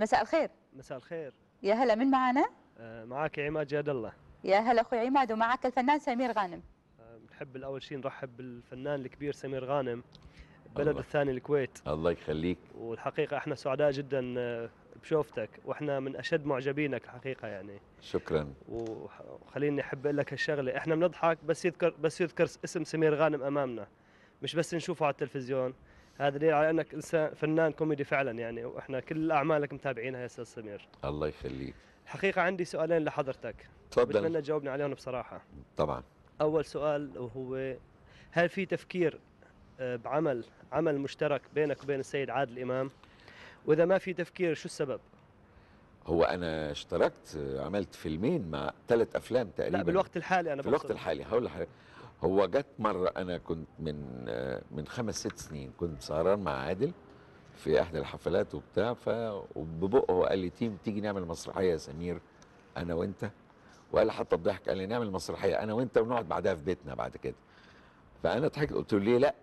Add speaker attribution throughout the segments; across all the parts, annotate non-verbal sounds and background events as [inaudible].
Speaker 1: مساء الخير مساء الخير يا هلا من معانا؟
Speaker 2: آه، معك عماد جاد الله
Speaker 1: يا هلا اخوي عماد ومعك الفنان سمير غانم
Speaker 2: آه، نحب الاول شيء نرحب بالفنان الكبير سمير غانم البلد الثاني الكويت الله يخليك والحقيقه احنا سعداء جدا آه، بشوفتك واحنا من اشد معجبينك الحقيقه يعني شكرا وخليني احب اقول لك هالشغله احنا بنضحك بس يذكر بس يذكر اسم سمير غانم امامنا مش بس نشوفه على التلفزيون هذا دليل على انك انسان فنان كوميدي فعلا يعني واحنا كل اعمالك متابعينها يا استاذ سمير
Speaker 3: الله يخليك
Speaker 2: حقيقه عندي سؤالين لحضرتك تفضل بتمنى تجاوبني عليهم بصراحه طبعا اول سؤال وهو هل في تفكير آه، بعمل عمل مشترك بينك وبين السيد عادل امام واذا ما في تفكير شو السبب
Speaker 3: هو انا اشتركت عملت فيلمين مع ثلاث افلام تقريبا لا بالوقت الحالي انا في الوقت الحالي هقول لحضرتك هو جت مره انا كنت من من خمس ست سنين كنت سهران مع عادل في احدى الحفلات وبتاع ف وببقه هو قال لي تيم تيجي نعمل مسرحيه يا سمير انا وانت وقال حتى الضحك قال لي نعمل مسرحيه انا وانت ونقعد بعدها في بيتنا بعد كده فانا ضحكت قلت له ليه لا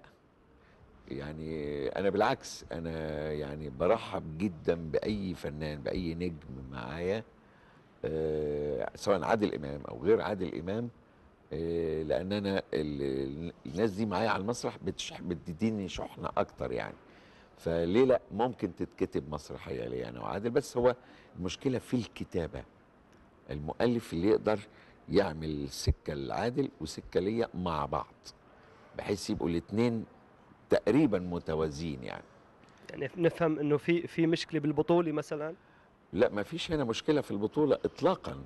Speaker 3: يعني انا بالعكس انا يعني برحب جدا باي فنان باي نجم معايا أه سواء عادل امام او غير عادل امام آه، لان انا الناس دي معايا على المسرح بتديني شحنه اكتر يعني فليه لا ممكن تتكتب مسرحيه لي انا وعادل بس هو المشكله في الكتابه المؤلف اللي يقدر يعمل سكه لعادل وسكه ليا مع بعض بحيث يبقوا الاثنين تقريبا متوازيين يعني يعني نفهم انه في في مشكله بالبطوله مثلا لا ما فيش هنا مشكله في البطوله اطلاقا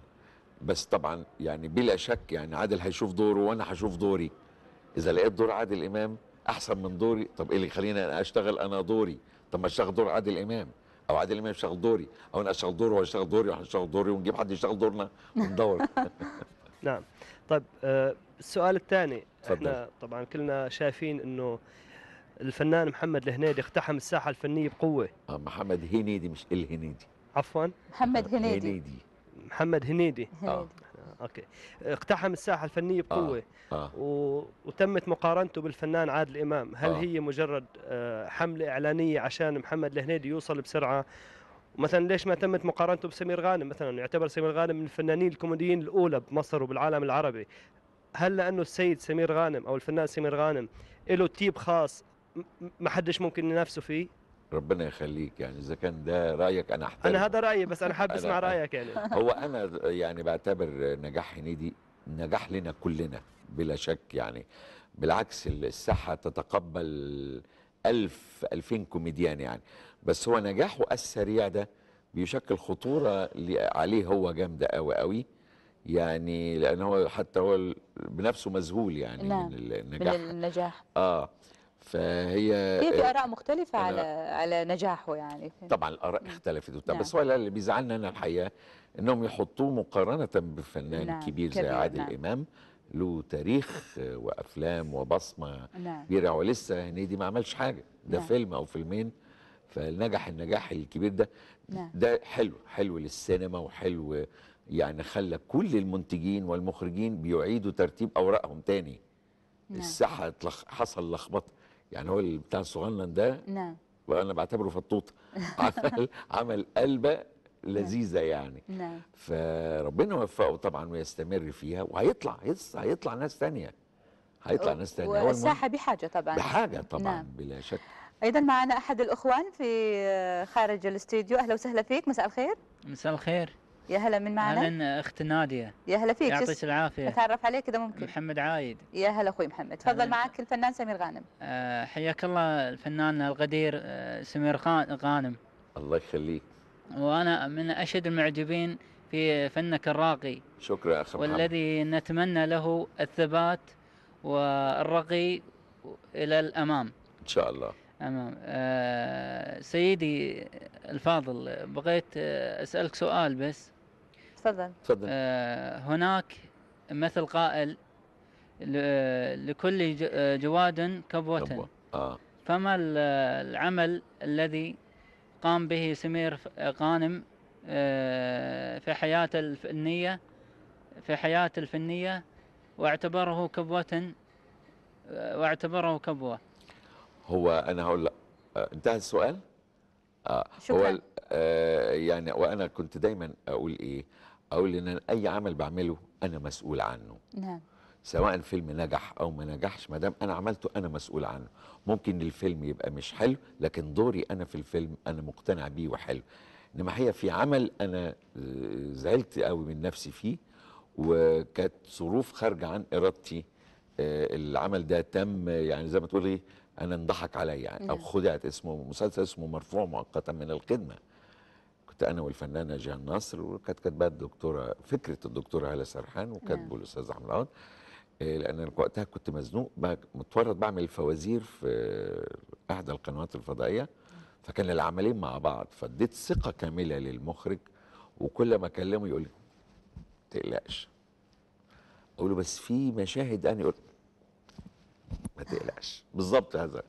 Speaker 3: بس طبعا يعني بلا شك يعني عادل هيشوف دوره وانا هشوف دوري اذا لقيت دور عادل امام احسن من دوري طب ايه اللي انا اشتغل انا دوري طب ما اشتغل دور عادل امام او عادل امام يشتغل دوري او انا اشتغل دوره واشتغل دوري وهنشتغل دوري ونجيب حد يشتغل دورنا وندور
Speaker 2: [laughs] نعم طيب آه، السؤال الثاني احنا طبعا كلنا شايفين انه الفنان محمد الهنيدي اقتحم الساحه الفنيه بقوه آه، محمد هنيدي
Speaker 3: مش الهنيدي
Speaker 2: عفوا محمد هنيدي هنيدي محمد هنيدي آه. آه. اوكي اقتحم الساحه الفنيه بقوه آه. آه. وتمت مقارنته بالفنان عادل امام هل آه. هي مجرد آه، حمله اعلانيه عشان محمد الهنيدي يوصل بسرعه مثلا ليش ما تمت مقارنته بسمير غانم مثلا يعتبر سمير غانم من الفنانين الكوميديين الاولى بمصر وبالعالم العربي هل لانه السيد سمير غانم او الفنان سمير غانم له تيب خاص ما حدش ممكن ينافسه فيه
Speaker 3: ربنا يخليك يعني اذا كان ده رايك انا احترم انا هذا رايي بس انا حابب اسمع رايك يعني [laughs] هو انا يعني بعتبر نجاح هنيدي نجاح لنا كلنا بلا شك يعني بالعكس الساحه تتقبل ألف ألفين كوميديان يعني بس هو نجاحه السريع ده بيشكل خطورة عليه هو جامدة قوي قوي يعني لأن هو حتى هو بنفسه مذهول يعني نعم. من النجاح من النجاح آه فهي هي في آه، اراء
Speaker 1: مختلفه على على نجاحه يعني
Speaker 3: طبعا الاراء اختلفت نعم. بس هو اللي بيزعلنا انا الحقيقه انهم يحطوه مقارنه بفنان نعم. كبير, زي عادل نعم. امام له تاريخ وافلام وبصمه نعم. كبيره ولسه هنيدي ما عملش حاجه ده نعم. فيلم او فيلمين فنجح النجاح الكبير ده نعم. ده حلو حلو للسينما وحلو يعني خلى كل المنتجين والمخرجين بيعيدوا ترتيب اوراقهم تاني
Speaker 4: نعم. الساحه
Speaker 3: حصل لخبطه يعني هو بتاع الصغنن ده نعم وانا بعتبره فطوطه [laughs] عمل عمل قلبه لذيذه نعم. يعني نعم فربنا يوفقه طبعا ويستمر فيها وهيطلع هيطلع ناس ثانيه
Speaker 1: هيطلع ناس ثانيه والساحه بحاجه طبعا بحاجه طبعا نعم. بلا شك ايضا معنا احد الاخوان في خارج الاستديو اهلا وسهلا فيك مساء الخير مساء الخير يا هلا من معنا؟ اهلا اخت ناديه يا هلا فيك يعطيك العافيه اتعرف عليك اذا ممكن محمد عايد يا هلا اخوي محمد تفضل معك الفنان سمير غانم أه حياك الله الفنان الغدير آه، سمير غانم
Speaker 3: الله يخليك
Speaker 1: وانا من اشد المعجبين في فنك الراقي
Speaker 3: شكرا اخ محمد
Speaker 1: والذي نتمنى له الثبات والرقي الى الامام ان شاء الله تمام آه سيدي الفاضل بغيت آه اسالك سؤال بس تفضل تفضل آه هناك مثل قائل لكل آه، جواد كبوة آه. فما العمل الذي قام به سمير غانم آه، في حياته الفنية في حياته الفنية واعتبره كبوة
Speaker 2: آه، واعتبره كبوة
Speaker 3: هو انا هقول لك آه، انتهى السؤال آه شكرا هو آه يعني وانا كنت دايما اقول ايه اقول ان اي عمل بعمله انا مسؤول عنه نعم سواء فيلم نجح او ما نجحش ما دام انا عملته انا مسؤول عنه ممكن الفيلم يبقى مش حلو لكن دوري انا في الفيلم انا مقتنع بيه وحلو انما هي في عمل انا آه، زعلت قوي من نفسي فيه وكانت ظروف خارجه عن ارادتي آه، العمل ده تم يعني زي ما تقول ايه انا انضحك عليا يعني او خدعت اسمه مسلسل اسمه مرفوع مؤقتا من الخدمه كنت انا والفنانه جهان ناصر وكانت كاتباها الدكتوره فكره الدكتوره هاله سرحان وكاتبه نعم. الاستاذ احمد عوض آه، لان وقتها كنت مزنوق متورط بعمل الفوازير في احدى القنوات الفضائيه فكان العملين مع بعض فاديت ثقه كامله للمخرج وكل ما اكلمه يقول لي تقلقش اقول له بس في مشاهد انا يقول ما تقلقش بالظبط هذا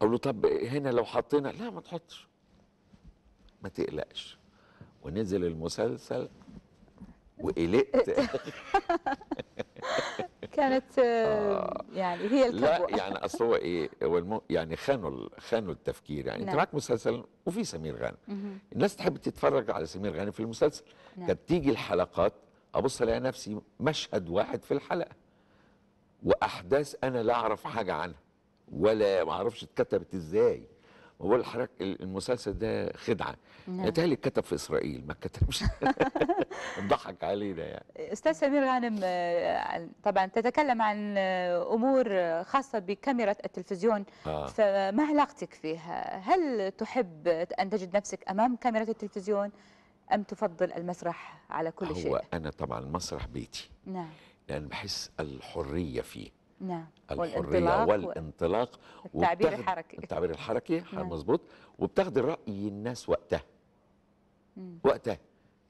Speaker 3: اقول له طب هنا لو حطينا لا ما تحطش ما تقلقش ونزل المسلسل وقلقت
Speaker 1: [laughs] كانت آه. يعني
Speaker 4: هي الكبوة لا يعني
Speaker 3: اصل هو ايه هو يعني خانوا خانوا التفكير يعني انت نعم. معاك مسلسل وفي سمير غانم الناس تحب تتفرج على سمير غانم في المسلسل نعم. كانت تيجي الحلقات ابص الاقي نفسي مشهد واحد في الحلقه واحداث انا لا اعرف حاجه عنها ولا ما اعرفش اتكتبت ازاي هو لحضرتك المسلسل ده خدعه نعم. اتكتب في اسرائيل ما اتكتبش [laughs] ضحك علينا يعني
Speaker 1: استاذ سمير غانم آه، طبعا تتكلم عن آه، امور خاصه بكاميرا التلفزيون آه. فما علاقتك فيها هل تحب ان تجد نفسك امام كاميرا التلفزيون ام تفضل المسرح على كل هو شيء هو
Speaker 3: انا طبعا المسرح بيتي نعم لأن بحس الحرية فيه
Speaker 1: نعم الحرية والانطلاق,
Speaker 3: والتعبير التعبير الحركي التعبير الحركي نعم. مظبوط وبتاخد رأي الناس وقتها مم. وقتها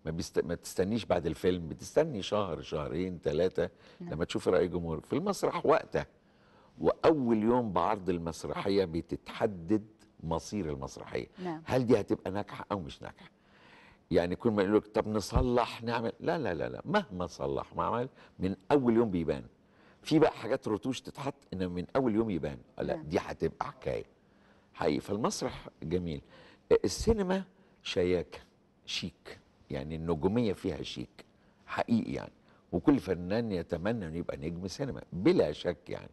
Speaker 3: ما, بيست... ما تستنيش بعد الفيلم بتستني شهر شهرين ثلاثة نعم. لما تشوف رأي الجمهور في المسرح وقتها وأول يوم بعرض المسرحية بتتحدد مصير المسرحية نعم. هل دي هتبقى ناجحة أو مش ناجحة يعني كل ما يقول لك طب نصلح نعمل لا لا لا لا مهما صلح ما عمل من اول يوم بيبان في بقى حاجات رتوش تتحط ان من اول يوم يبان لا نعم. دي هتبقى حكايه حقيقي فالمسرح جميل السينما شياكه شيك يعني النجوميه فيها شيك حقيقي يعني وكل فنان يتمنى انه يبقى نجم سينما بلا شك يعني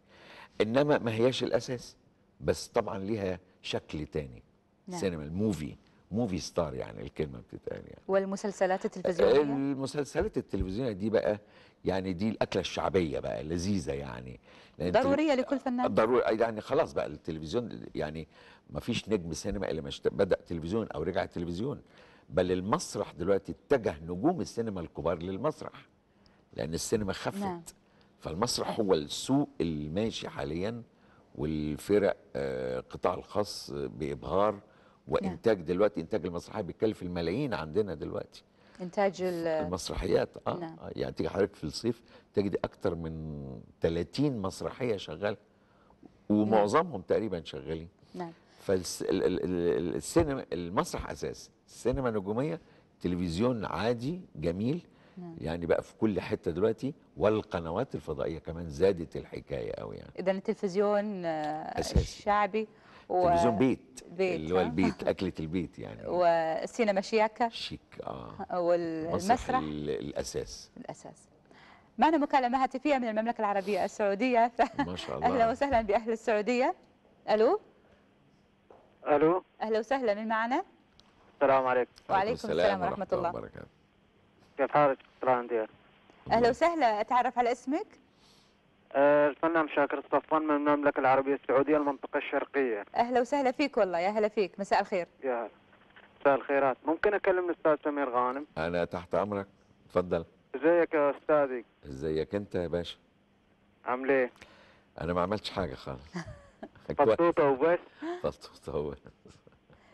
Speaker 3: انما ما هياش الاساس بس طبعا ليها شكل تاني نعم. سينما الموفي موفي ستار يعني الكلمه بتتقال يعني
Speaker 1: والمسلسلات التلفزيونيه
Speaker 3: المسلسلات التلفزيونيه دي بقى يعني دي الاكله الشعبيه بقى اللذيذه يعني ضروريه لكل فنان ضروري يعني خلاص بقى التلفزيون يعني ما فيش نجم سينما اللي ما بدا تلفزيون او رجع تلفزيون بل المسرح دلوقتي اتجه نجوم السينما الكبار للمسرح لان السينما خفت نعم. فالمسرح هو السوق الماشي حاليا والفرق آه، قطاع الخاص آه، بابهار نعم. وانتاج نعم. دلوقتي انتاج المسرحيه بيتكلف الملايين عندنا دلوقتي
Speaker 1: انتاج المسرحيات
Speaker 3: اه نعم. آه، يعني تيجي حضرتك في الصيف تجد اكتر من 30 مسرحيه شغاله ومعظمهم نعم. تقريبا شغالين نعم فالسينما المسرح اساس السينما نجوميه تلفزيون عادي جميل نعم. يعني بقى في كل حته دلوقتي والقنوات الفضائيه كمان زادت الحكايه قوي يعني
Speaker 1: اذا التلفزيون آه، أساسي. الشعبي و... تلفزيون بيت, بيت اللي هو
Speaker 3: البيت [laughs] اكله البيت يعني
Speaker 1: والسينما شياكه شيك اه, آه، والمسرح
Speaker 3: الاساس الاساس
Speaker 1: معنا مكالمه هاتفيه من المملكه العربيه السعوديه ف... [laughs] ما شاء الله اهلا وسهلا باهل السعوديه الو الو اهلا وسهلا من معنا
Speaker 4: السلام عليكم وعليكم السلام, السلام ورحمه, الله وبركاته كيف حالك؟
Speaker 1: اهلا وسهلا اتعرف على اسمك
Speaker 4: الفنان آه، شاكر الصفان من المملكة العربية السعودية المنطقة الشرقية
Speaker 1: أهلا وسهلا فيك والله يا أهلا فيك مساء الخير يا هلا
Speaker 4: مساء الخيرات ممكن أكلم الأستاذ سمير غانم
Speaker 3: أنا تحت أمرك تفضل
Speaker 4: ازيك يا أستاذي
Speaker 3: ازيك أنت يا باشا عامل إيه أنا ما عملتش حاجة خالص [laughs] فطوطة وبس فطوطة وبس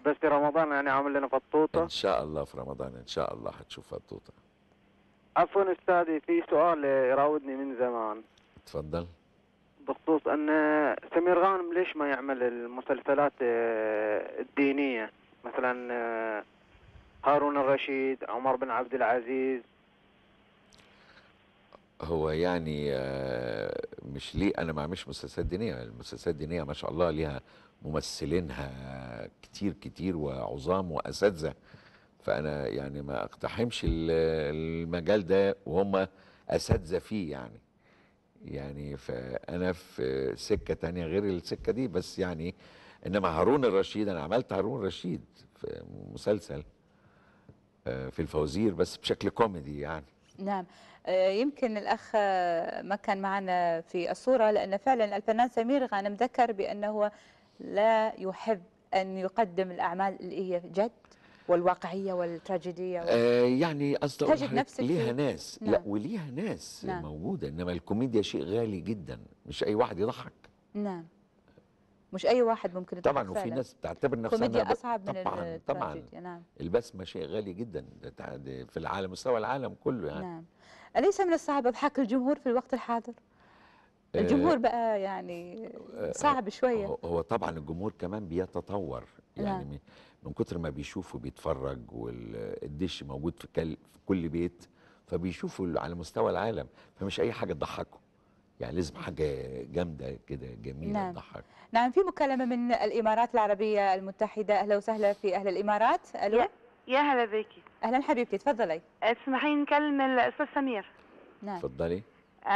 Speaker 3: بس في رمضان يعني عامل لنا فطوطة إن شاء الله في رمضان إن شاء الله حتشوف فطوطة
Speaker 2: عفوا أستاذي في سؤال يراودني من زمان تفضل بخصوص ان سمير غانم ليش ما يعمل المسلسلات آه، الدينيه
Speaker 3: مثلا آه، هارون الرشيد عمر بن عبد العزيز هو يعني آه، مش ليه انا ما مش مسلسلات دينيه المسلسلات الدينيه ما شاء الله ليها ممثلينها كتير كتير وعظام واساتذه فانا يعني ما اقتحمش المجال ده وهم اساتذه فيه يعني يعني فانا في سكه تانية غير السكه دي بس يعني انما هارون الرشيد انا عملت هارون الرشيد في مسلسل آه، في الفوازير بس بشكل كوميدي يعني
Speaker 1: نعم آه، يمكن الاخ ما كان معنا في الصوره لان فعلا الفنان سمير غانم ذكر بانه لا يحب ان يقدم الاعمال اللي هي جد والواقعيه والتراجيديه
Speaker 3: آه يعني أصدق تجد نفسك ليها ناس نعم. لا وليها ناس نعم. موجوده انما الكوميديا شيء غالي جدا مش اي واحد يضحك
Speaker 1: نعم مش اي واحد ممكن يضحك طبعا وفي ناس
Speaker 3: بتعتبر نفسها كوميديا اصعب طبعاً من طبعا طبعا نعم البسمه شيء غالي جدا في العالم مستوى العالم كله يعني نعم
Speaker 1: اليس من الصعب اضحاك الجمهور في الوقت الحاضر آه، الجمهور بقى يعني آه، صعب آه، شويه
Speaker 3: هو طبعا الجمهور كمان بيتطور يعني نعم. من كتر ما بيشوفوا بيتفرج والدش موجود في, كل في كل بيت فبيشوفوا على مستوى العالم فمش اي حاجه تضحكه يعني لازم حاجه جامده كده جميله نعم. تضحك
Speaker 1: نعم في مكالمه من الامارات العربيه المتحده اهلا وسهلا في اهل الامارات الو يا هلا بيكي اهلا حبيبتي تفضلي اسمحي نكلم الاستاذ سمير نعم تفضلي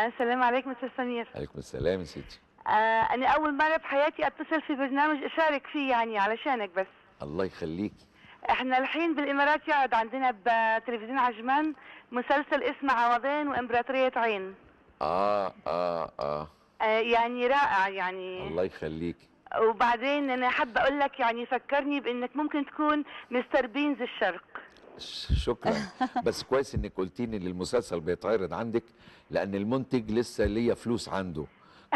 Speaker 1: السلام عليكم استاذ سمير
Speaker 3: عليكم السلام يا ستي
Speaker 1: آه انا اول مره في حياتي اتصل في برنامج اشارك فيه يعني علشانك بس
Speaker 3: الله يخليكي
Speaker 1: احنا الحين بالامارات يقعد عندنا بتلفزيون عجمان مسلسل اسمه عوضين وامبراطوريه عين
Speaker 3: اه اه اه,
Speaker 1: آه يعني رائع يعني الله
Speaker 3: يخليكي
Speaker 1: وبعدين انا حابه اقول لك يعني فكرني بانك ممكن تكون مستر بينز الشرق
Speaker 3: شكرا [laughs] بس كويس انك قلتيني ان المسلسل بيتعرض عندك لان المنتج لسه ليا فلوس عنده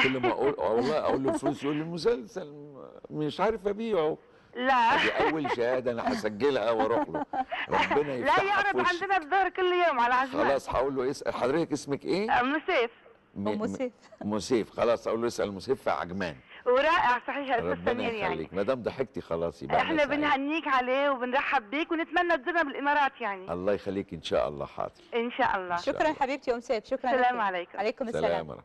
Speaker 3: كل ما اقول والله اقول له فلوس يقول لي المسلسل مش عارف ابيعه لا دي اول شهاده انا هسجلها واروح له ربنا يفتح لا يعرض عندنا
Speaker 1: الظهر كل يوم على عزمه
Speaker 3: خلاص هقول له اسال حضرتك اسمك ايه؟ ام سيف ام سيف ام سيف خلاص اقول له اسال ام سيف في عجمان
Speaker 1: ورائع صحيح
Speaker 4: يا استاذ سمير يعني
Speaker 3: ما دام ضحكتي خلاص يبقى احنا بنهنيك
Speaker 1: عليه وبنرحب بيك ونتمنى تزورنا بالامارات يعني
Speaker 3: الله يخليك ان شاء الله حاضر
Speaker 1: ان شاء الله شكرا حبيبتي ام سيف شكرا السلام عليكم عليكم السلام, السلام ورحمه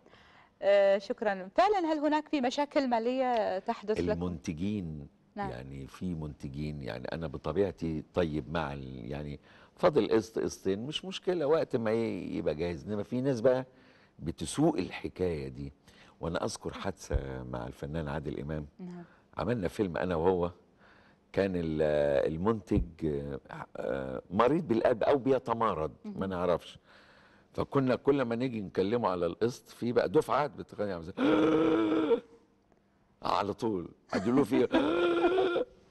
Speaker 1: آه شكرا فعلا هل هناك في مشاكل ماليه تحدث
Speaker 3: المنتجين لكم؟ نعم. يعني في منتجين يعني انا بطبيعتي طيب مع يعني فاضل قسط قسطين مش مشكله وقت ما يبقى جاهز انما في ناس بقى بتسوق الحكايه دي وانا اذكر حادثه مع الفنان عادل امام نعم. عملنا فيلم انا وهو كان المنتج آه، مريض بالقلب او بيتمارض ما نعرفش فكنا كل ما نيجي نكلمه على القسط في بقى دفعات بتغني [gasps] على طول اديله فيه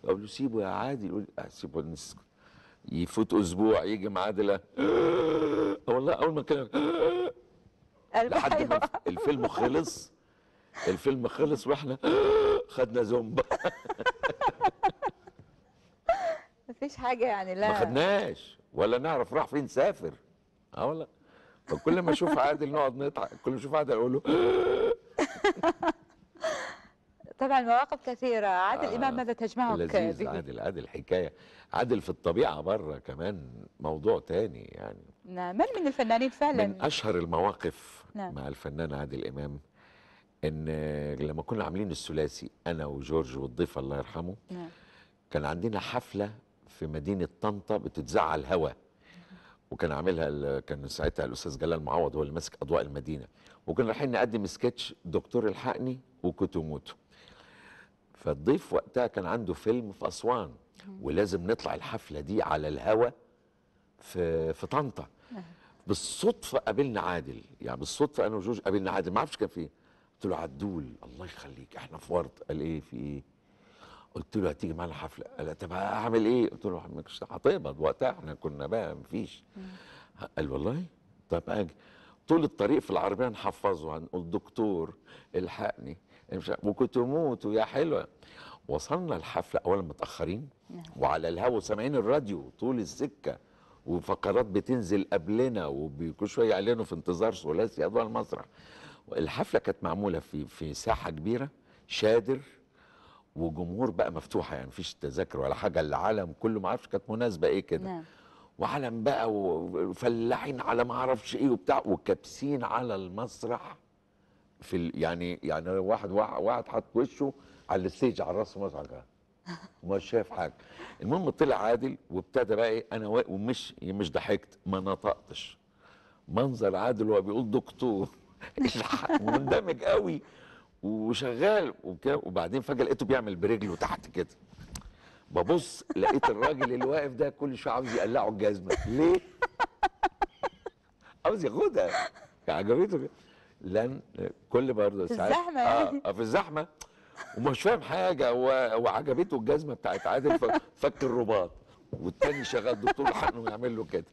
Speaker 3: اقول له سيبه يا عادل يقول سيبه نسكت يفوت اسبوع يجي معادله آه، والله اول ما كان
Speaker 4: لحد ما أيوه.
Speaker 3: الفيلم خلص الفيلم خلص واحنا خدنا زومبا
Speaker 1: [laughs] مفيش حاجه يعني لا ما
Speaker 3: خدناش ولا نعرف راح فين سافر اه والله فكل ما اشوف عادل نقعد نضحك كل ما اشوف عادل اقول له [laughs]
Speaker 1: طبعا مواقف كثيرة عادل آه إمام ماذا تجمعك لذيذ عادل
Speaker 3: عادل حكاية عادل في الطبيعة بره كمان موضوع تاني يعني
Speaker 1: نعم من من الفنانين فعلا من
Speaker 3: أشهر المواقف نعم. مع الفنان عادل إمام إن لما كنا عاملين الثلاثي أنا وجورج والضيف الله يرحمه نعم. كان عندنا حفلة في مدينة طنطا بتتزع على الهوا وكان عاملها كان ساعتها الاستاذ جلال معوض هو اللي ماسك اضواء المدينه وكنا رايحين نقدم سكتش دكتور الحقني وكوتوموتو فالضيف وقتها كان عنده فيلم في أسوان ولازم نطلع الحفلة دي على الهوا في, في طنطا بالصدفة قابلنا عادل يعني بالصدفة أنا وجوج قابلنا عادل ما أعرفش كان فيه قلت له عدول الله يخليك احنا في ورد قال ايه في ايه قلت له هتيجي معانا حفله قال طب اعمل ايه قلت له مش هتقبض وقتها احنا كنا بقى مفيش قال والله طب اجي طول الطريق في العربيه نحفظه هنقول دكتور الحقني وكنت اموت ويا حلوه وصلنا الحفله اولا متاخرين نعم. وعلى الهوا سامعين الراديو طول السكه وفقرات بتنزل قبلنا وبيكون شويه يعلنوا في انتظار ثلاثي اضواء المسرح الحفله كانت معموله في في ساحه كبيره شادر وجمهور بقى مفتوحه يعني مفيش تذاكر ولا حاجه العالم كله ما اعرفش كانت مناسبه ايه كده نعم. وعلم بقى وفلاحين على ما اعرفش ايه وبتاع وكابسين على المسرح في ال... يعني يعني واحد واحد حط وشه على الستيج على راس مصر ما شايف حاجه المهم طلع عادل وابتدى بقى ايه انا ومش مش ضحكت ما نطقتش منظر عادل وهو بيقول دكتور [laughs] إيه مندمج قوي وشغال وبعدين فجاه لقيته بيعمل برجله تحت كده ببص لقيت الراجل اللي واقف ده كل شويه عاوز يقلعه الجزمه ليه؟ عاوز ياخدها يعني عجبته كده لن كل برضه ساعات في الزحمه آه، يعني. آه في الزحمه ومش فاهم حاجه وعجبته الجزمه بتاعت عادل فك الرباط والتاني شغال دكتور حقنه يعمل له كده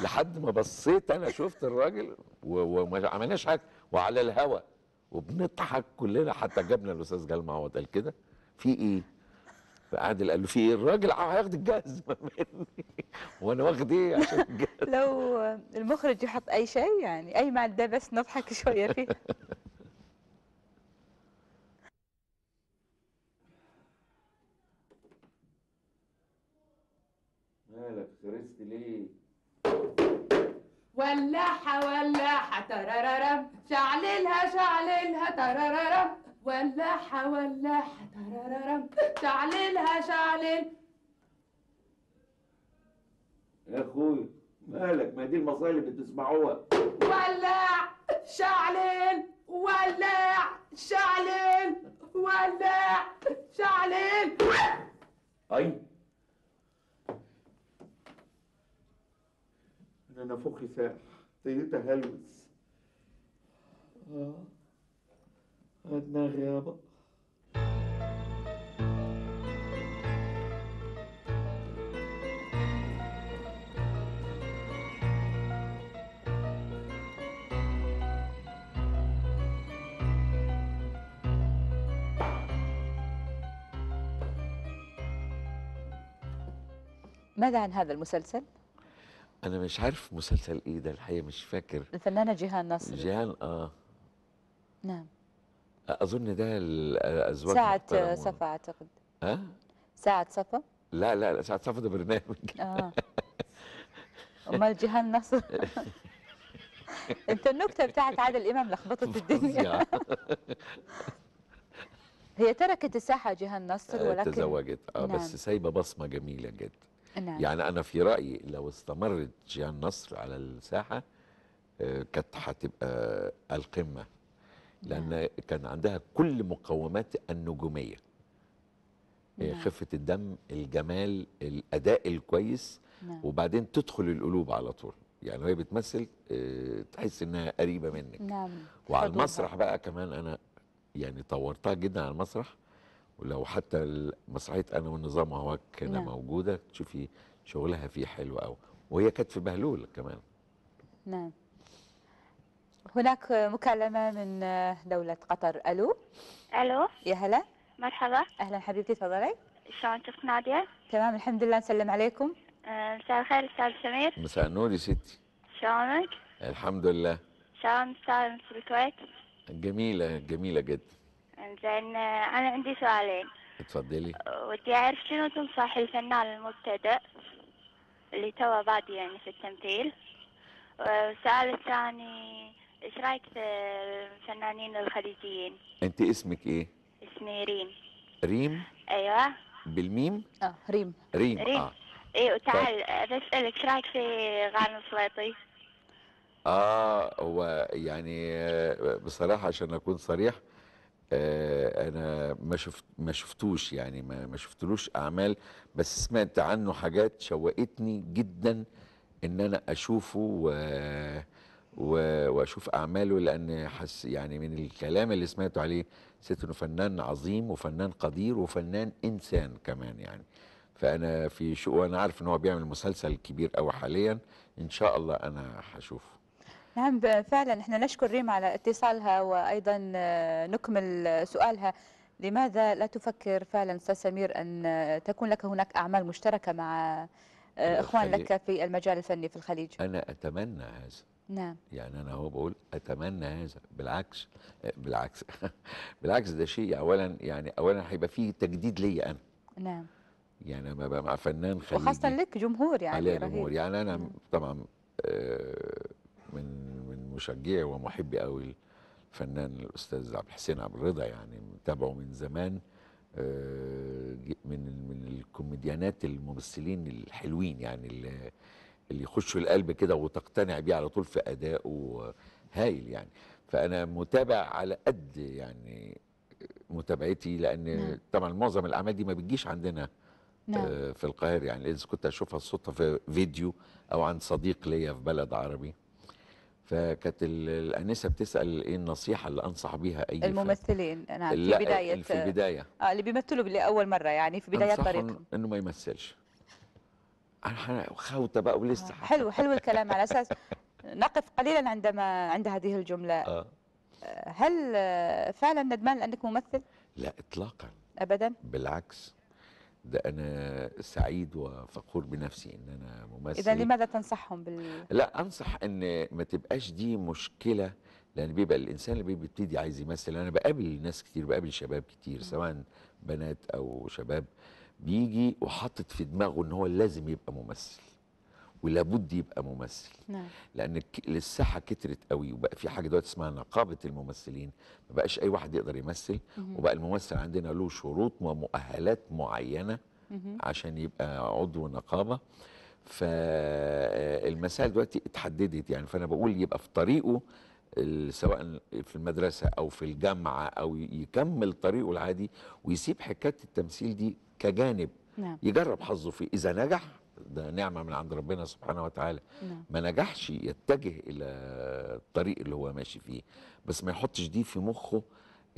Speaker 3: لحد ما بصيت انا شفت الراجل وما عملناش حاجه وعلى الهوا وبنضحك كلنا حتى جبنا الاستاذ جلال معوض قال كده في ايه؟ عادل قال له في ايه الراجل هياخد الجزمه [laughs] مني وانا واخد ايه عشان الجزمه لو المخرج
Speaker 1: يحط اي شيء يعني اي ماده ده بس نضحك شويه فيه [laughs]
Speaker 3: مالك سرست ليه؟
Speaker 1: ولاحة ولاحة ترارارم شعللها شعللها ترارارا ولاحة ولاحة ترارارم شعللها شعلل
Speaker 3: يا اخوي مالك ما دي المصايب اللي بتسمعوها
Speaker 1: ولع شعلل ولع شعلل ولع شعلل
Speaker 3: اي انا نفخي ساح طيب، ابتديت اهلوس
Speaker 4: اه عندنا غابة
Speaker 1: ماذا عن هذا المسلسل؟
Speaker 3: أنا مش عارف مسلسل إيه ده الحقيقة مش فاكر
Speaker 1: الفنانة جيهان نصر
Speaker 3: جيهان آه نعم اظن ده الازواج ساعة صفا اعتقد ها
Speaker 1: ساعة صفا
Speaker 3: لا لا لا ساعة صفا ده برنامج اه [laughs] امال
Speaker 1: جيهان نصر انت النكته بتاعت عادل امام لخبطت [laughs] الدنيا [laughs] هي تركت الساحه جيهان نصر آه، ولكن تزوجت اه نعم. بس
Speaker 3: سايبه بصمه جميله جدا نعم. يعني انا في رايي لو استمرت جيهان نصر على الساحه آه، كانت هتبقى القمه لان نعم. كان عندها كل مقومات النجوميه نعم. خفه الدم الجمال الاداء الكويس نعم. وبعدين تدخل القلوب على طول يعني وهي بتمثل آه، تحس انها قريبه منك نعم. وعلى المسرح بقى كمان انا يعني طورتها جدا على المسرح ولو حتى مسرحيه انا والنظام اهو كان نعم. موجوده تشوفي شغلها فيه حلو قوي وهي كانت في بهلول كمان
Speaker 1: نعم هناك مكالمة من دولة قطر ألو ألو يا هلا مرحبا أهلا حبيبتي تفضلي شلونك نادية تمام الحمد لله نسلم عليكم أه، مساء الخير أستاذ سمير
Speaker 3: مساء النور يا ستي شلونك الحمد لله
Speaker 1: شلون أستاذ في الكويت
Speaker 3: جميلة جميلة جدا
Speaker 1: زين أه، أنا عندي سؤالين اتفضلي ودي أعرف شنو تنصح الفنان المبتدئ اللي توه بادي يعني في التمثيل أه، والسؤال الثاني ايش رايك في الفنانين الخليجيين
Speaker 3: انت اسمك ايه
Speaker 1: اسمي ريم ريم ايوه بالميم اه ريم ريم, ريم. اه ايه طيب. وتعال بسالك ايش رايك في غانم السويطي
Speaker 3: اه هو يعني آه، بصراحه عشان اكون صريح آه انا ما شفت ما شفتوش يعني ما, ما شفتلوش اعمال بس سمعت عنه حاجات شوقتني جدا ان انا اشوفه آه واشوف اعماله لان حس يعني من الكلام اللي سمعته عليه حسيت انه فنان عظيم وفنان قدير وفنان انسان كمان يعني فانا في شو وانا عارف ان هو بيعمل مسلسل كبير قوي حاليا ان شاء الله انا هشوفه
Speaker 1: نعم فعلا احنا نشكر ريم على اتصالها وايضا آه، نكمل سؤالها لماذا لا تفكر فعلا استاذ سمير ان تكون لك هناك اعمال مشتركه مع آه، اخوان لك في المجال الفني في الخليج
Speaker 3: انا اتمنى هذا نعم يعني انا هو بقول اتمنى هذا بالعكس بالعكس [laughs] بالعكس ده شيء اولا يعني اولا هيبقى فيه تجديد ليا انا نعم يعني ما بقى مع فنان خليجي وخاصه
Speaker 1: لك جمهور يعني عليه جمهور
Speaker 3: يعني انا مم. نعم. طبعا آه، من من مشجعي ومحبي قوي الفنان الاستاذ عبد الحسين عبد الرضا يعني متابعه من زمان آه، من من الكوميديانات الممثلين الحلوين يعني اللي اللي يخش القلب كده وتقتنع بيه على طول في ادائه هايل يعني فانا متابع على قد يعني متابعتي لان نعم. طبعا معظم الاعمال دي ما بتجيش عندنا نعم. آه، في القاهره يعني اذا كنت اشوفها الصدفه في فيديو او عند صديق ليا في بلد عربي فكانت الانسه بتسال ايه النصيحه اللي انصح بيها اي
Speaker 1: الممثلين نعم في بدايه في البداية اه اللي بيمثلوا لاول مره يعني في بدايه طريقهم
Speaker 3: انه ما يمثلش خوته بقى ولسه آه، حلو حلو الكلام على اساس
Speaker 1: نقف قليلا عندما عند هذه الجمله آه. آه، هل آه، فعلا ندمان لانك ممثل
Speaker 3: لا اطلاقا ابدا بالعكس ده انا سعيد وفخور بنفسي ان انا ممثل اذا لماذا تنصحهم بال لا انصح ان ما تبقاش دي مشكله لان بيبقى الانسان اللي بيبتدي عايز يمثل انا بقابل ناس كتير بقابل شباب كتير سواء بنات او شباب بيجي وحاطط في دماغه ان هو لازم يبقى ممثل ولابد يبقى ممثل نعم. لان الساحه كترت قوي وبقى في حاجه دلوقتي اسمها نقابه الممثلين ما بقاش اي واحد يقدر يمثل وبقى الممثل عندنا له شروط ومؤهلات معينه عشان يبقى عضو نقابه فالمسائل دلوقتي اتحددت يعني فانا بقول يبقى في طريقه سواء في المدرسه او في الجامعه او يكمل طريقه العادي ويسيب حكايه التمثيل دي كجانب نعم. يجرب حظه فيه إذا نجح ده نعمة من عند ربنا سبحانه وتعالى نعم. ما نجحش يتجه إلى الطريق اللي هو ماشي فيه بس ما يحطش دي في مخه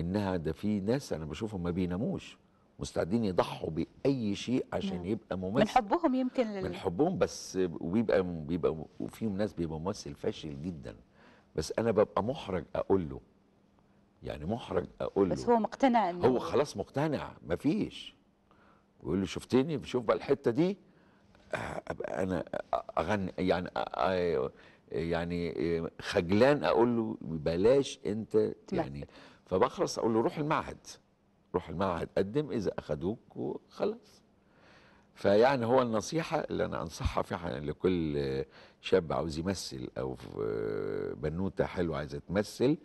Speaker 3: إنها ده في ناس أنا بشوفهم ما بيناموش مستعدين يضحوا باي شيء عشان نعم. يبقى ممثل من
Speaker 1: حبهم يمكن لل... من
Speaker 3: حبهم بس وبيبقى بيبقى وفيهم ناس بيبقى ممثل فاشل جدا بس انا ببقى محرج اقول له يعني محرج اقول له بس هو
Speaker 1: مقتنع انه هو
Speaker 3: خلاص مقتنع مفيش ويقول لي شفتني بشوف بقى الحته دي ابقى انا اغني يعني يعني خجلان اقول له بلاش انت يعني فبخلص اقول له روح المعهد روح المعهد قدم اذا اخدوك وخلاص فيعني هو النصيحه اللي انا انصحها فيها لكل شاب عاوز يمثل او بنوته حلوه عايزه تمثل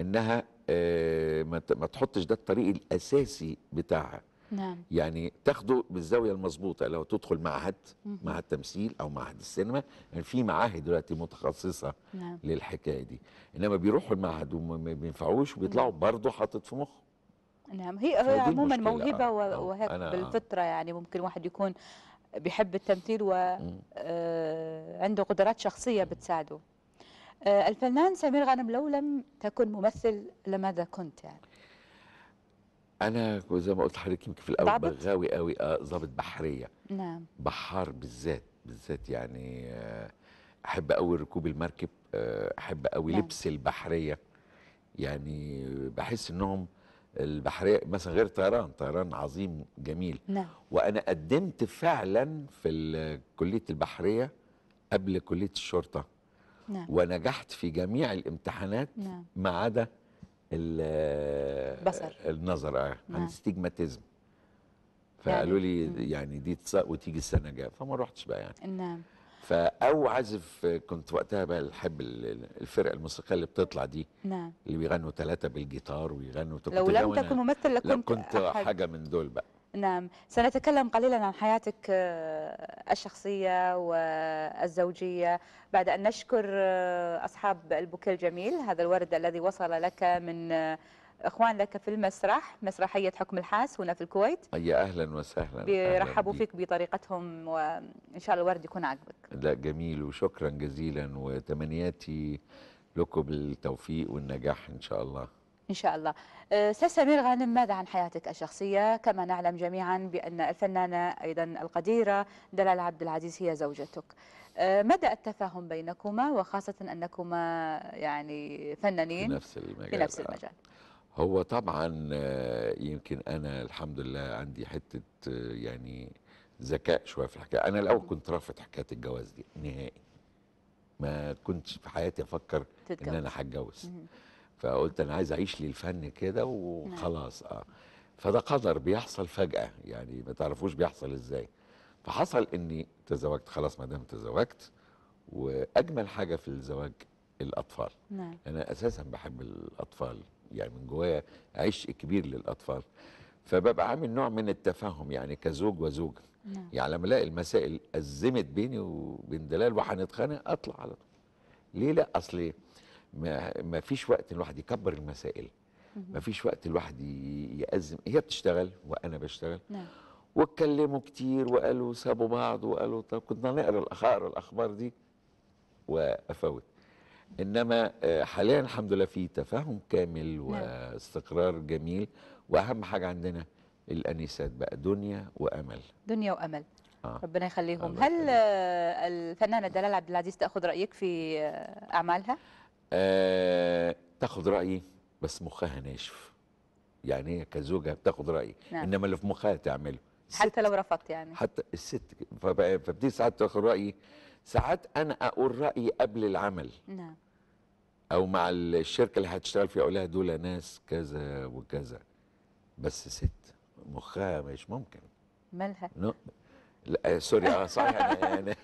Speaker 3: انها آه، ما تحطش ده الطريق الاساسي بتاعها نعم. يعني تاخده بالزاويه المضبوطه لو تدخل معهد معهد تمثيل او معهد السينما يعني في معاهد دلوقتي متخصصه نعم. للحكايه دي انما بيروحوا المعهد وما بينفعوش وبيطلعوا نعم. برضه حاطط في مخه
Speaker 1: نعم هي هي عموما موهبه وهيك بالفطره يعني ممكن واحد يكون بيحب التمثيل وعنده آه، قدرات شخصيه بتساعده آه، الفنان سمير غانم لو لم تكن ممثل لماذا كنت يعني
Speaker 3: انا زي ما قلت لحضرتك يمكن في الاول بغاوي قوي اه ظابط بحريه نعم بحار بالذات بالذات يعني آه، احب قوي ركوب المركب آه، احب قوي نعم. لبس البحريه يعني بحس انهم البحريه مثلا غير طيران طيران عظيم جميل نعم. وانا قدمت فعلا في كليه البحريه قبل كليه الشرطه نعم. ونجحت في جميع الامتحانات نعم. ما عدا البصر النظر اه عندي نعم. استجماتيزم يعني فقالوا لي يعني دي وتيجي السنه الجايه فما رحتش بقى يعني نعم فا او عازف كنت وقتها بقى الحب الفرقه الموسيقيه اللي بتطلع دي نعم اللي بيغنوا ثلاثه بالجيتار ويغنوا لو لم تكن ممثل لكنت كنت حاجه من دول بقى
Speaker 1: نعم سنتكلم قليلا عن حياتك آه، الشخصية والزوجية بعد أن نشكر آه، أصحاب البوكيه الجميل هذا الورد الذي وصل لك من آه، اخوان لك في المسرح مسرحيه حكم الحاس هنا في الكويت
Speaker 3: يا اهلا وسهلا بيرحبوا فيك
Speaker 1: بطريقتهم وان شاء الله الورد يكون عاجبك
Speaker 3: لا جميل وشكرا جزيلا وتمنياتي لكم بالتوفيق والنجاح ان شاء الله
Speaker 1: إن شاء الله أه، أستاذ سمير غانم ماذا عن حياتك الشخصية كما نعلم جميعا بأن الفنانة أيضا القديرة دلال عبد العزيز هي زوجتك أه، مدى التفاهم بينكما وخاصة أنكما يعني فنانين في نفس المجال, في نفس المجال.
Speaker 3: آه. هو طبعا يمكن أنا الحمد لله عندي حتة يعني ذكاء شوية في الحكاية أنا الأول كنت رافض حكاية الجواز دي نهائي ما كنتش في حياتي أفكر تتجوز. إن أنا هتجوز فقلت انا عايز اعيش للفن كده وخلاص نعم. اه فده قدر بيحصل فجاه يعني ما تعرفوش بيحصل ازاي فحصل اني تزوجت خلاص ما دام تزوجت واجمل حاجه في الزواج الاطفال نعم. انا اساسا بحب الاطفال يعني من جوايا عشق كبير للاطفال فببقى عامل نوع من التفاهم يعني كزوج وزوجه نعم. يعني لما الاقي المسائل ازمت بيني وبين دلال وهنتخانق اطلع على طول ليه لا اصل إيه؟ ما, ما فيش وقت الواحد يكبر المسائل ما فيش وقت الواحد يأزم هي بتشتغل وأنا بشتغل نعم واتكلموا كتير وقالوا سابوا بعض وقالوا طب كنا نقرا الاخبار الاخبار دي وافوت انما آه، حاليا الحمد لله في تفاهم كامل نعم. واستقرار جميل واهم حاجه عندنا الانسات بقى دنيا وامل دنيا وامل آه.
Speaker 1: ربنا يخليهم هل آه، الفنانه دلال عبد العزيز تاخذ رايك في آه، اعمالها
Speaker 3: آه تاخد رايي بس مخها ناشف يعني هي كزوجه بتاخد رايي نعم. انما اللي في مخها تعمله
Speaker 1: حتى لو رفضت يعني
Speaker 3: حتى الست فبدي ساعات تاخد رايي ساعات انا اقول رايي قبل العمل نعم او مع الشركه اللي هتشتغل فيها اقول لها دول ناس كذا وكذا بس ست مخها مش ممكن مالها نو لا آه، سوري اه صحيح انا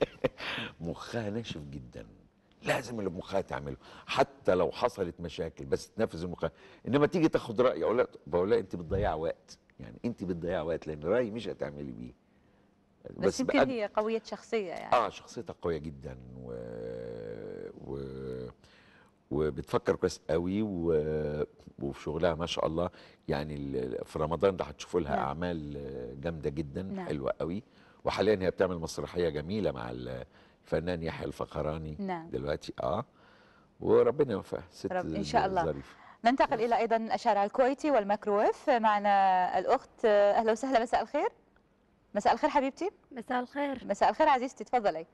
Speaker 3: [laughs] مخها ناشف جدا لازم المخاة تعمله حتى لو حصلت مشاكل بس تنفذ المخاة انما تيجي تاخد راي اقول لها بقول لها انت بتضيع وقت يعني انت بتضيع وقت لان رايي مش هتعملي بيه بس, بس يمكن بقى... هي
Speaker 1: قويه شخصيه يعني
Speaker 3: اه شخصيتها قويه جدا و... و... وبتفكر كويس قوي و... وفي شغلها ما شاء الله يعني في رمضان ده هتشوفوا لها نعم. اعمال جامده جدا نعم. حلوه قوي وحاليا هي بتعمل مسرحيه جميله مع ال... الفنان يحيى الفخراني نعم. دلوقتي اه وربنا يوفقها ست رب ان شاء الله ظريفه
Speaker 1: ننتقل الى ايضا الشارع الكويتي والميكرويف معنا الاخت اهلا وسهلا مساء الخير مساء الخير حبيبتي مساء الخير مساء الخير عزيزتي تفضلي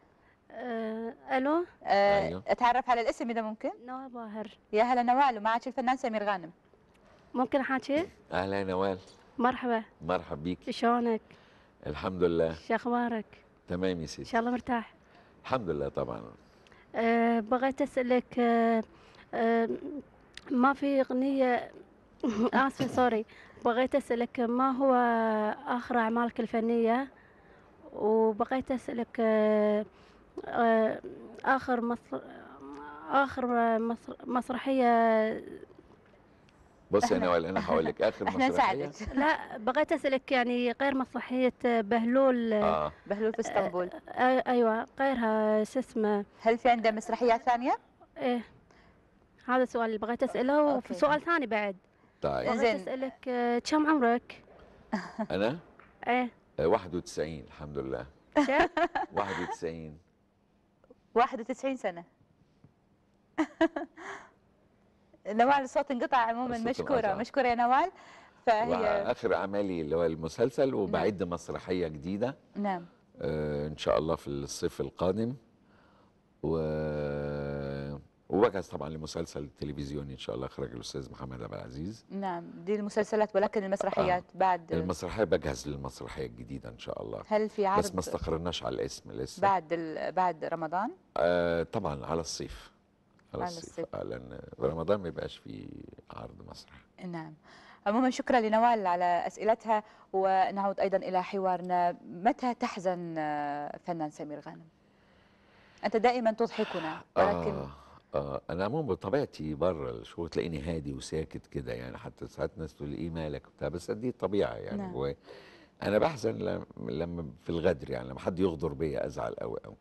Speaker 1: أه الو أه أيوه. اتعرف على الاسم اذا ممكن نوال باهر يا هلا نوال ومعك الفنان سمير غانم ممكن احكي
Speaker 3: اهلا نوال مرحبا مرحبا بك شلونك الحمد لله
Speaker 1: شو اخبارك تمام يا سيدي ان شاء الله مرتاح
Speaker 3: الحمد لله طبعا
Speaker 1: أه بغيت اسالك أه, آه، ما في اغنيه [laughs] اسفه سوري [laughs] بغيت اسالك ما هو اخر اعمالك الفنيه
Speaker 2: وبغيت اسالك آه، آه، اخر مصر اخر مصر مسرحيه
Speaker 3: بصي انا ولا انا هقول لك اخر احنا مسرحيه
Speaker 1: لا بغيت اسالك يعني غير مسرحيه بهلول آه. بهلول في آه، اسطنبول آه،, آه ايوه غيرها شو اسمه هل في عنده مسرحيات ثانيه؟ ايه هذا السؤال اللي بغيت اساله وفي سؤال ثاني بعد طيب بغيت اسالك آه، كم عمرك؟
Speaker 3: [laughs] انا؟ ايه 91 الحمد لله 91
Speaker 1: 91 [laughs] سنه [laughs] نوال الصوت انقطع عموما مشكوره انقطع. مشكوره يا نوال فهي
Speaker 3: اخر اعمالي اللي هو المسلسل وبعد نعم. مسرحيه جديده نعم آه ان شاء الله في الصيف القادم و وبجهز طبعا لمسلسل تلفزيوني ان شاء الله اخرج الاستاذ محمد عبد العزيز
Speaker 1: نعم دي المسلسلات ولكن المسرحيات آه. بعد
Speaker 3: المسرحيه بجهز للمسرحيه الجديده ان شاء الله هل في عرض بس ما استقرناش على الاسم لسه
Speaker 1: بعد ال... بعد رمضان
Speaker 3: آه طبعا على الصيف على الصيف لان رمضان ما يبقاش فيه عرض مسرح
Speaker 1: نعم عموما شكرا لنوال على اسئلتها ونعود ايضا الى حوارنا متى تحزن آه، فنان سمير غانم انت دائما تضحكنا
Speaker 4: ولكن
Speaker 3: آه. آه انا عموما بطبيعتي بره الشغل تلاقيني هادي وساكت كده يعني حتى ساعات الناس تقول ايه مالك وبتاع بس دي الطبيعه يعني نعم. جوايا انا بحزن لما في الغدر يعني لما حد يغدر بيا ازعل قوي قوي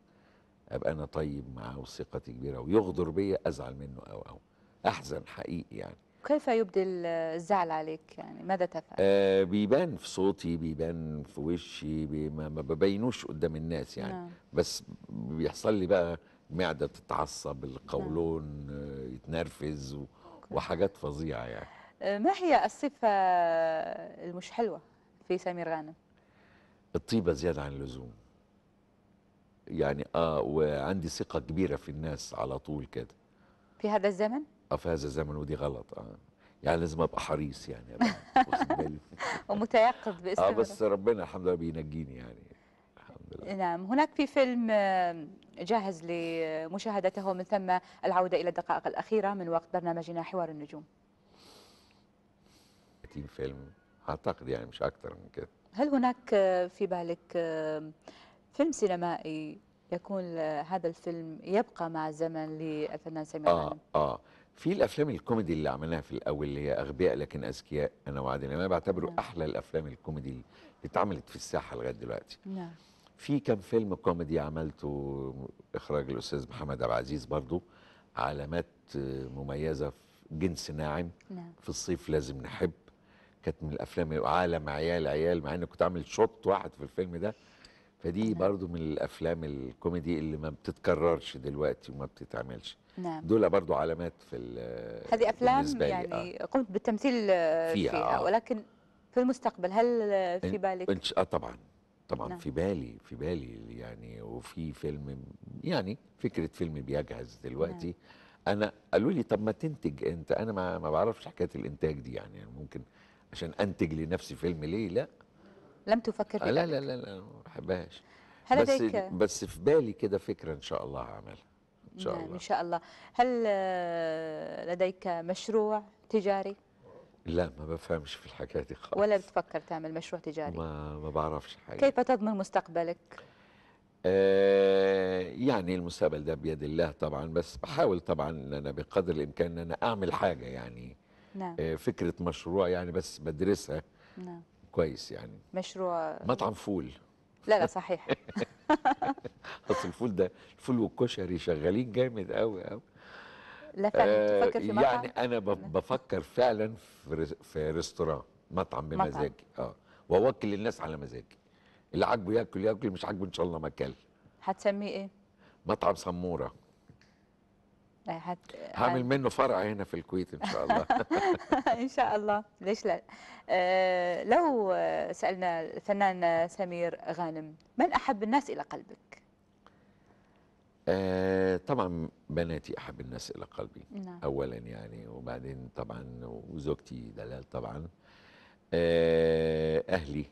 Speaker 3: ابقى انا طيب معاه وثقتي كبيره ويغدر بيا ازعل منه او او احزن حقيقي يعني
Speaker 1: كيف يبدي الزعل عليك يعني ماذا تفعل
Speaker 3: آه بيبان في صوتي بيبان في وشي بي ما ببينوش قدام الناس يعني نعم. بس بيحصل لي بقى معده بتتعصب القولون نعم. يتنرفز و... وحاجات فظيعه يعني
Speaker 1: آه، ما هي الصفه المش حلوه في سمير غانم
Speaker 3: الطيبه زياده عن اللزوم يعني اه وعندي ثقه كبيره في الناس على طول كده
Speaker 1: في هذا الزمن
Speaker 3: اه في هذا الزمن ودي غلط اه يعني لازم ابقى حريص يعني
Speaker 1: [laughs] ومتيقظ [laughs] باسمه اه بس
Speaker 3: ربنا الحمد لله بينجيني يعني الحمد
Speaker 1: لله نعم هناك في فيلم جاهز لمشاهدته ومن ثم العوده الى الدقائق الاخيره من وقت برنامجنا حوار النجوم
Speaker 3: 30 فيلم اعتقد يعني مش اكتر من كده
Speaker 1: هل هناك آه، في بالك فيلم سينمائي يكون آه، هذا الفيلم يبقى مع الزمن للفنان سامي آه
Speaker 3: آه في الافلام الكوميدي اللي عملناها في الاول اللي هي اغبياء لكن اذكياء انا وعادل انا بعتبره نعم. احلى الافلام الكوميدي اللي اتعملت في الساحه لغايه دلوقتي نعم في كم فيلم كوميدي عملته اخراج الاستاذ محمد عبد العزيز برضو علامات آه، مميزه في جنس ناعم نعم. في الصيف لازم نحب كانت من الافلام عالم عيال عيال مع اني كنت عامل شوط واحد في الفيلم ده فدي نعم. برضو من الافلام الكوميدي اللي ما بتتكررش دلوقتي وما بتتعملش نعم دول برضو علامات في هذه افلام يعني
Speaker 1: آه. قمت بالتمثيل فيها, فيها آه. ولكن في المستقبل هل في بالك إن...
Speaker 3: اه طبعا طبعا نعم. في بالي في بالي يعني وفي فيلم يعني فكره فيلم بيجهز دلوقتي نعم. انا قالوا لي طب ما تنتج انت انا ما, ما بعرفش حكايه الانتاج دي يعني, يعني ممكن عشان انتج لنفسي فيلم ليه لا
Speaker 1: لم تفكر في آه، لا لا لا لا
Speaker 3: ما بحبهاش هل بس لديك بس في بالي كده فكره ان شاء الله هعملها ان شاء نعم، الله
Speaker 1: ان شاء الله هل آه، لديك مشروع تجاري
Speaker 3: لا ما بفهمش في الحكايه دي خالص
Speaker 1: ولا بتفكر تعمل مشروع تجاري
Speaker 3: ما ما بعرفش حاجه كيف
Speaker 1: تضمن مستقبلك
Speaker 3: آه يعني المستقبل ده بيد الله طبعا بس بحاول طبعا ان انا بقدر الامكان ان انا اعمل حاجه يعني نعم. آه فكره مشروع يعني بس بدرسها نعم كويس يعني
Speaker 1: مشروع
Speaker 3: مطعم فول
Speaker 1: لا لا صحيح
Speaker 3: [laughs] اصل الفول ده الفول والكشري شغالين جامد قوي قوي
Speaker 1: لا فعلا بتفكر آه، في مطعم يعني
Speaker 3: انا بفكر فعلا في في ريستوران مطعم بمزاجي اه واوكل الناس على مزاجي اللي عاجبه ياكل ياكل مش عاجبه ان شاء الله ما اكل
Speaker 1: هتسميه ايه
Speaker 3: مطعم سموره
Speaker 1: هت... هعمل
Speaker 3: منه فرع هنا في الكويت ان شاء الله [laughs]
Speaker 1: ان شاء الله ليش لا آه لو سالنا الفنان سمير غانم من احب الناس الى قلبك
Speaker 3: آه طبعا بناتي احب الناس الى قلبي نعم. اولا يعني وبعدين طبعا وزوجتي دلال طبعا آه اهلي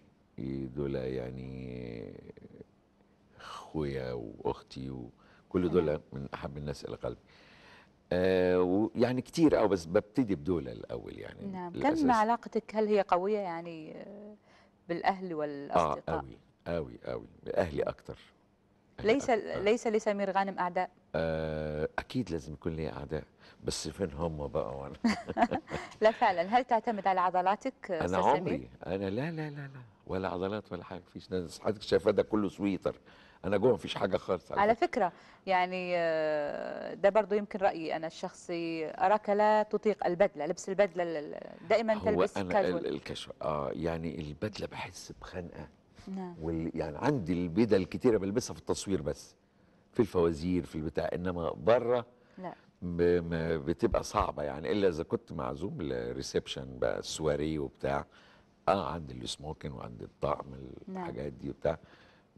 Speaker 3: دول يعني اخويا واختي وكل دول نعم. من احب الناس الى قلبي آه، ويعني كتير أو بس ببتدي بدول الأول يعني
Speaker 1: نعم كم علاقتك هل هي قوية يعني آه، بالأهل والأصدقاء؟ آه قوي
Speaker 3: قوي قوي أهلي أكتر
Speaker 1: ليس آه. ليس لسمير غانم أعداء؟
Speaker 3: آه أكيد لازم يكون لي أعداء بس فين هم بقى وأنا
Speaker 1: [laughs] لا فعلا هل تعتمد على عضلاتك؟ أنا عمري
Speaker 3: أنا لا لا لا لا ولا عضلات ولا حاجة فيش ناس حضرتك شايفة ده كله سويتر انا جوه مفيش حاجه خالص على, على
Speaker 1: فكره يعني آه، ده برضو يمكن رايي انا الشخصي اراك لا تطيق البدله لبس البدله دائما تلبس هو
Speaker 3: اه يعني البدله بحس بخنقه نعم يعني عندي البدل كتيره بلبسها في التصوير بس في الفوازير في البتاع انما بره لا بتبقى صعبه يعني الا اذا كنت معزوم لريسبشن بقى سواري وبتاع اه عند السموكن وعند الطعم نعم. الحاجات دي وبتاع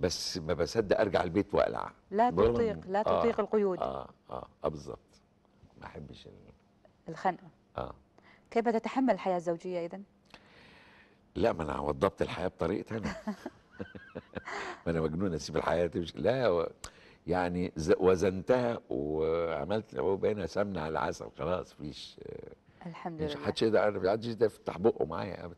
Speaker 3: بس ما بصدق ارجع البيت واقلع لا تطيق لا آه، تطيق آه القيود اه اه, آه بالظبط ما احبش الخنقه اه
Speaker 1: كيف تتحمل الحياه الزوجيه اذا؟
Speaker 3: لا ما انا وضبت الحياه بطريقتي انا [laughs] ما انا مجنون اسيب الحياه تمشي لا و... يعني وزنتها وعملت بقينا سمنه على العسل خلاص مفيش
Speaker 1: الحمد لله محدش
Speaker 3: يقدر يقدر يفتح بقه معايا ابدا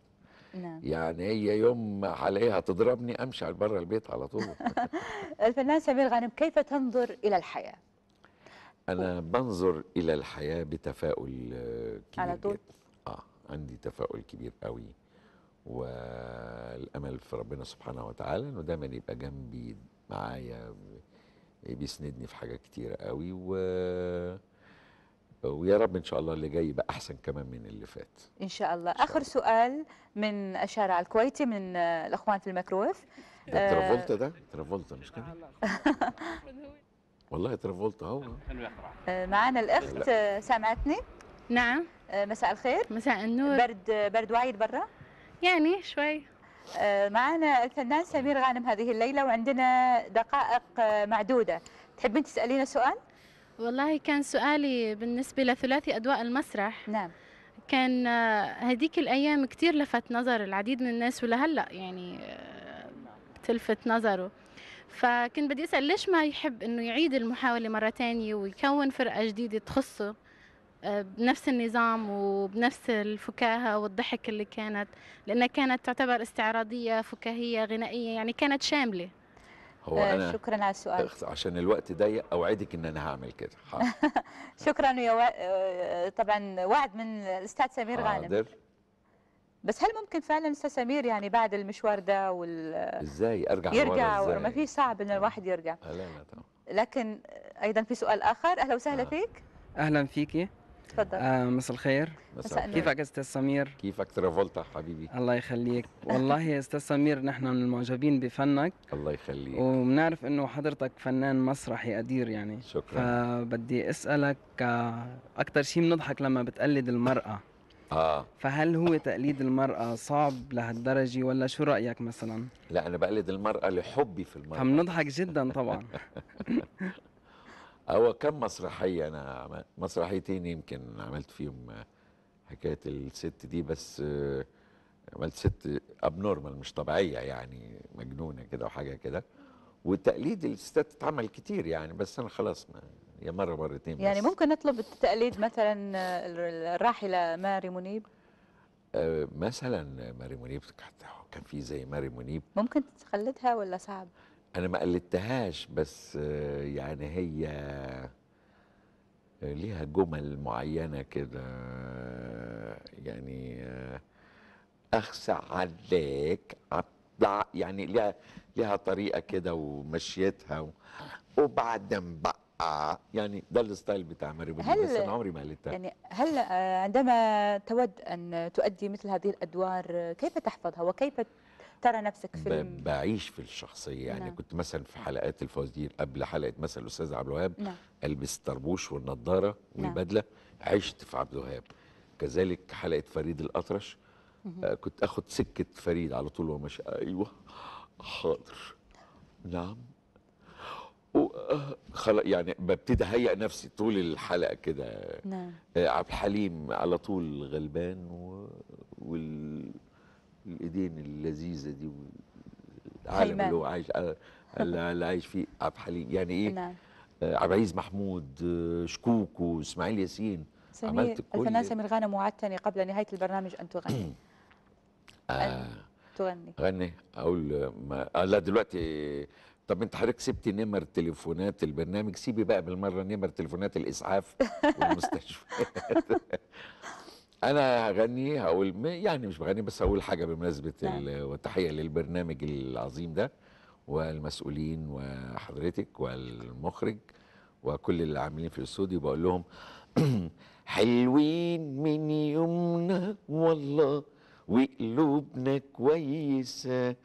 Speaker 3: نعم. يعني هي يوم عليها تضربني امشي على بره البيت على طول
Speaker 1: [laughs] الفنان سمير غانم كيف تنظر الى الحياه
Speaker 3: انا بنظر الى الحياه بتفاؤل آه، كبير على طول اه عندي تفاؤل كبير قوي والامل في ربنا سبحانه وتعالى انه دايما يبقى جنبي معايا بيسندني في حاجات كتيره قوي و ويا رب ان شاء الله اللي جاي يبقى احسن كمان من اللي فات
Speaker 1: ان شاء الله إن شاء اخر الله. سؤال من الشارع الكويتي من آه، الاخوان في المكروف ده آه، ترافولتا
Speaker 3: ده ترافولتا مش كده [laughs] والله ترافولتا هو
Speaker 1: آه، معانا الاخت سامعتني نعم مساء الخير مساء النور برد برد وايد برا يعني شوي معنا الفنان سمير غانم هذه الليله وعندنا دقائق معدوده تحبين تسالينا سؤال والله كان سؤالي بالنسبة لثلاثي أدواء المسرح نعم كان آه، هديك الأيام كتير لفت نظر العديد من الناس ولهلأ يعني آه، تلفت نظره فكنت بدي أسأل ليش ما يحب أنه يعيد المحاولة مرة تانية ويكون فرقة جديدة تخصه آه، بنفس النظام وبنفس الفكاهة والضحك اللي كانت لأنها كانت تعتبر استعراضية فكاهية غنائية يعني كانت شاملة
Speaker 3: هو آه، أنا شكرا على السؤال عشان الوقت ضيق اوعدك ان انا هعمل كده [laughs]
Speaker 1: شكرا يا و... آه، طبعا وعد من الاستاذ سمير غانم بس هل ممكن فعلا استاذ سمير يعني بعد المشوار ده وال ازاي
Speaker 3: ارجع يرجع ورا ما
Speaker 1: في صعب ان الواحد يرجع لا لا طبعا لكن ايضا في سؤال اخر اهلا وسهلا آه. فيك
Speaker 3: اهلا فيكي
Speaker 1: تفضل
Speaker 4: آه
Speaker 3: مساء الخير مساء كيفك استاذ سمير كيفك ترافولتا حبيبي الله يخليك والله يا استاذ سمير نحن من المعجبين بفنك الله يخليك وبنعرف انه حضرتك فنان مسرحي قدير يعني شكرا فبدي اسالك آه، اكثر شيء بنضحك لما بتقلد المراه اه فهل هو تقليد المرأة صعب لهالدرجة ولا شو رأيك مثلا؟ لا أنا بقلد المرأة لحبي في المرأة فبنضحك جدا طبعا [laughs] هو كم مسرحيه انا مسرحيتين يمكن عملت فيهم حكايه الست دي بس آه، عملت ست ابنورمال مش طبيعيه يعني مجنونه كده وحاجه كده وتقليد الستات اتعمل كتير يعني بس انا خلاص ما هي مره مرتين يعني
Speaker 1: بس. ممكن نطلب التقليد مثلا آه، الراحله ماري منيب
Speaker 3: آه، مثلا ماري منيب كان في زي ماري منيب
Speaker 1: ممكن تخلدها ولا صعب؟
Speaker 3: انا ما قلدتهاش بس يعني هي ليها جمل معينه كده يعني اخسع عليك اطلع يعني ليها ليها طريقه كده ومشيتها وبعدين بقى يعني ده الستايل بتاع مريم بس انا عمري ما قلتها يعني
Speaker 1: هل آه، عندما تود ان تؤدي مثل هذه الادوار كيف تحفظها وكيف ترى نفسك في
Speaker 3: بعيش في الشخصيه يعني نعم. كنت مثلا في حلقات الفوازير قبل حلقه مثلا الاستاذ عبد الوهاب نعم. البس طربوش والنضاره نعم. والبدله عشت في عبد الوهاب كذلك حلقه فريد الاطرش آه كنت اخد سكه فريد على طول وهو ماشي ايوه حاضر نعم آه، خلاص يعني ببتدي اهيئ نفسي طول الحلقه كده نعم آه عبد الحليم على طول غلبان و... وال الايدين اللذيذه دي العالم اللي هو عايش اللي عايش فيه عبد الحليم يعني ايه نعم. آه، عبد العزيز محمود آه، شكوكو اسماعيل ياسين عملت كل الفنان سمير
Speaker 1: غانم وعدتني قبل نهايه البرنامج ان تغني [clears throat] آه. تغني
Speaker 3: غني اقول ما لا دلوقتي طب انت حضرتك سبتي نمر تليفونات البرنامج سيبي بقى بالمره نمر تليفونات الاسعاف والمستشفيات [laughs] انا هغني هقول يعني مش بغني بس هقول حاجه بمناسبه نعم. والتحيه للبرنامج العظيم ده والمسؤولين وحضرتك والمخرج وكل اللي عاملين في الاستوديو بقول لهم [clears throat] حلوين من يومنا والله وقلوبنا كويسه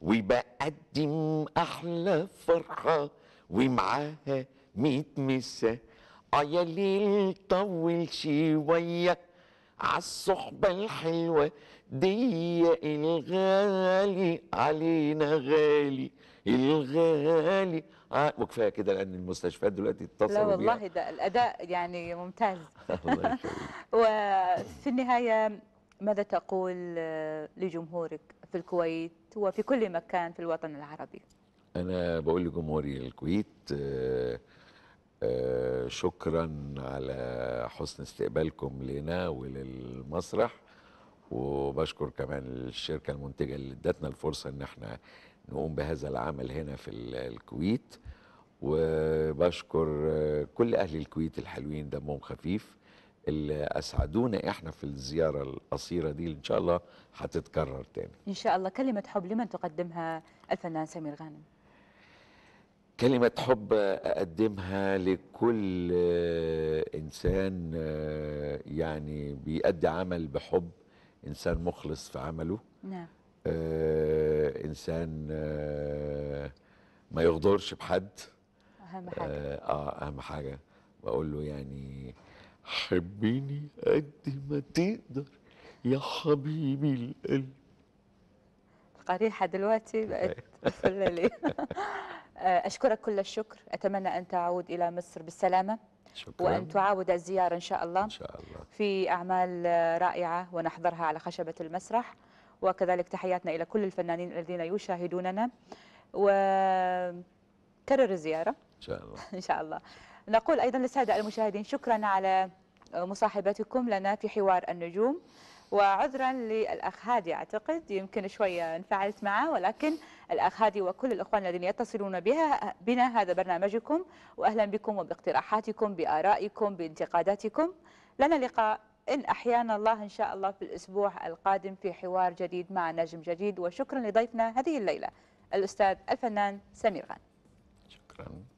Speaker 3: وبقدم احلى فرحه ومعاها ميت مسه اه يا ليل طول شويه عالصحبة الحلوة دي الغالي علينا غالي الغالي آه وكفايه كده لان المستشفيات دلوقتي اتصلوا لا والله
Speaker 1: ده الاداء يعني ممتاز [laughs] [laughs] وفي النهايه ماذا تقول آه، لجمهورك في الكويت وفي كل مكان في الوطن العربي
Speaker 3: انا بقول لجمهوري الكويت آه آه، شكرا على حسن استقبالكم لنا وللمسرح وبشكر كمان الشركة المنتجة اللي ادتنا الفرصة ان احنا نقوم بهذا العمل هنا في الكويت وبشكر آه، كل اهل الكويت الحلوين دمهم خفيف اللي اسعدونا احنا في الزياره القصيره دي اللي ان شاء الله هتتكرر تاني
Speaker 1: ان شاء الله كلمه حب لمن تقدمها الفنان سمير غانم
Speaker 3: كلمة حب أقدمها لكل آه، إنسان آه، يعني بيأدي عمل بحب إنسان مخلص في عمله نعم آه، إنسان ما يغدرش بحد أهم حاجة آه أهم حاجة بقول له يعني حبني قد ما تقدر يا حبيبي القلب
Speaker 1: القريحة دلوقتي بقت مفلة ليه [laughs] [laughs] آه، أشكرك كل الشكر أتمنى أن تعود إلى مصر بالسلامة شكرا. وأن تعاود الزيارة إن شاء الله إن شاء الله في أعمال رائعة ونحضرها على خشبة المسرح وكذلك تحياتنا إلى كل الفنانين الذين يشاهدوننا وكرر الزيارة
Speaker 4: إن شاء الله [laughs] إن
Speaker 1: شاء الله نقول أيضا للسادة المشاهدين شكرا على مصاحبتكم لنا في حوار النجوم وعذرا للأخ هادي أعتقد يمكن شوية انفعلت معه ولكن الأخ هادي وكل الإخوان الذين يتصلون بها بنا هذا برنامجكم وأهلا بكم وباقتراحاتكم بآرائكم بانتقاداتكم لنا لقاء إن أحيانا الله إن شاء الله في الأسبوع القادم في حوار جديد مع نجم جديد وشكرا لضيفنا هذه الليلة الأستاذ الفنان سمير غانم شكرا